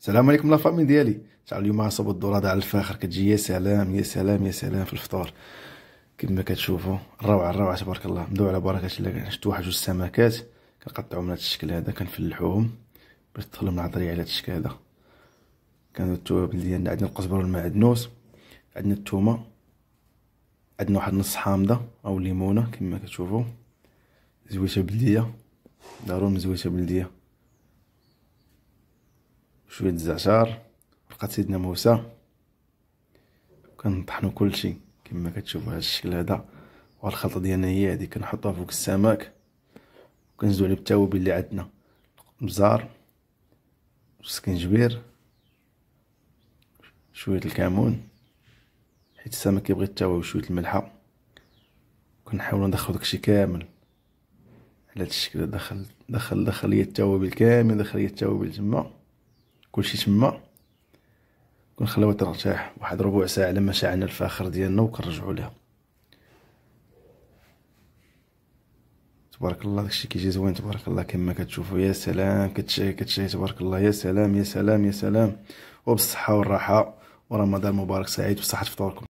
السلام عليكم لافامي ديالي تعال اليوم عصب صوب الدوره على الفاخر كتجي يا سلام يا سلام يا سلام في الفطور كما كتشوفوا الروعه الروعه تبارك الله مدعو على بركه الله شفت واحد جوج سمكات كنقطعهم من هذا الشكل هذا كنفلحوهم باش تدخلوا من على على الشكل هذا كانوا التوابل ديالنا عندنا القزبر والمعدنوس عندنا الثومه عندنا واحد نص حامضه او ليمونه كما كتشوفوا زويته بلديه دارو مزويته بلديه شويه الزعتر بقى سيدنا موسى كنطحنو كلشي كما كتشوفو هاد الشكل هذا والخلطه ديالنا هي هادي كنحطوها فوق السمك وكنزيدو عليه بالتوابل اللي عندنا البزار السكنجبير شويه الكمون حيت السمك كيبغي التوابل شويه الملحه كنحاولو ندخلو داكشي كامل على هاد الشكل دخل دخل دخل ليا التوابل كامل دخل ليا التوابل تما كلشي تما كنخليوها ترتاح واحد ربع ساعه لما شعلنا الفاخر ديالنا وكنرجعوا ليها تبارك الله داكشي كيجي زوين تبارك الله كما كتشوفوا يا سلام كتشي كتشي تبارك الله يا سلام يا سلام يا سلام وبالصحه والراحه ورمضان مبارك سعيد وصحة فطوركم